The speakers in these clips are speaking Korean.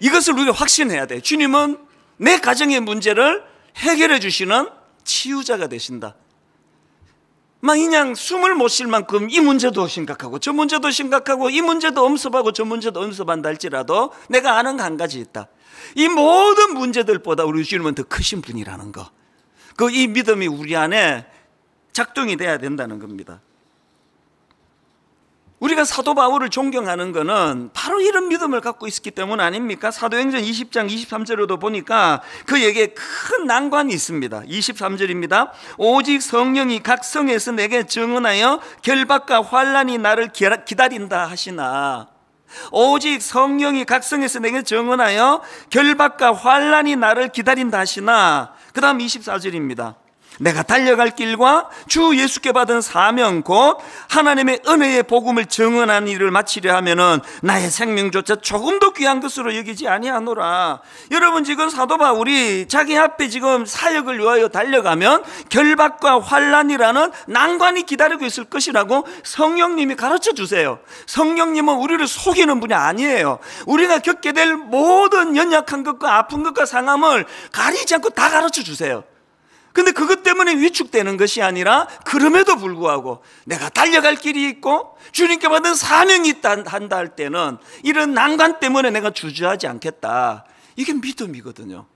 이것을 우리가 확신해야 돼. 주님은 내 가정의 문제를 해결해 주시는 치유자가 되신다. 막 그냥 숨을 못 쉴 만큼 이 문제도 심각하고 저 문제도 심각하고 이 문제도 엄습하고 저 문제도 엄습한다 할지라도 내가 아는 한 가지 있다. 이 모든 문제들보다 우리 주님은 더 크신 분이라는 거. 그 이 믿음이 우리 안에 작동이 돼야 된다는 겁니다. 우리가 사도 바울을 존경하는 것은 바로 이런 믿음을 갖고 있었기 때문 아닙니까? 사도행전 20장 23절에도 보니까 그에게 큰 난관이 있습니다. 23절입니다. 오직 성령이 각 성에서 내게 증언하여 결박과 환란이 나를 기다린다 하시나 오직 성령이 각 성에서 내게 증언하여 결박과 환란이 나를 기다린다 하시나 그다음 24절입니다. 내가 달려갈 길과 주 예수께 받은 사명 곧 하나님의 은혜의 복음을 증언한 일을 마치려 하면은 나의 생명조차 조금도 귀한 것으로 여기지 아니하노라. 여러분 지금 사도 바울이 자기 앞에 지금 사역을 위하여 달려가면 결박과 환란이라는 난관이 기다리고 있을 것이라고 성령님이 가르쳐 주세요. 성령님은 우리를 속이는 분이 아니에요. 우리가 겪게 될 모든 연약한 것과 아픈 것과 상함을 가리지 않고 다 가르쳐 주세요. 근데 그것 때문에 위축되는 것이 아니라 그럼에도 불구하고 내가 달려갈 길이 있고 주님께 받은 사명이 있다 한다 할 때는 이런 난관 때문에 내가 주저하지 않겠다. 이게 믿음이거든요.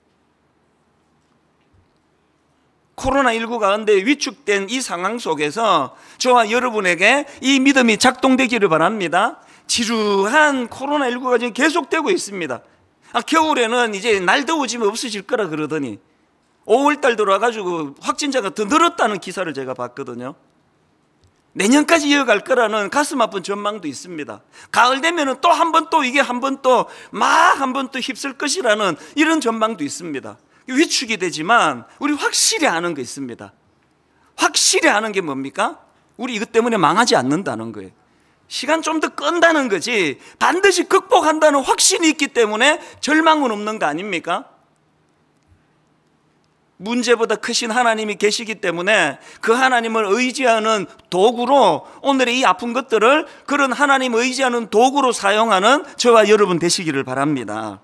코로나19 가운데 위축된 이 상황 속에서 저와 여러분에게 이 믿음이 작동되기를 바랍니다. 지루한 코로나19가 지금 계속되고 있습니다. 아, 겨울에는 이제 날 더워지면 없어질 거라 그러더니 5월달 들어와가지고 확진자가 더 늘었다는 기사를 제가 봤거든요. 내년까지 이어갈 거라는 가슴 아픈 전망도 있습니다. 가을 되면또 한 번 또 이게 한 번 또 막 한 번 또 휩쓸 것이라는 이런 전망도 있습니다. 위축이 되지만 우리 확실히 아는 게 있습니다. 확실히 아는 게 뭡니까? 우리 이것 때문에 망하지 않는다는 거예요. 시간 좀 더 끈다는 거지 반드시 극복한다는 확신이 있기 때문에 절망은 없는 거 아닙니까? 문제보다 크신 하나님이 계시기 때문에 그 하나님을 의지하는 도구로 오늘의 이 아픈 것들을 그런 하나님 의지하는 도구로 사용하는 저와 여러분 되시기를 바랍니다.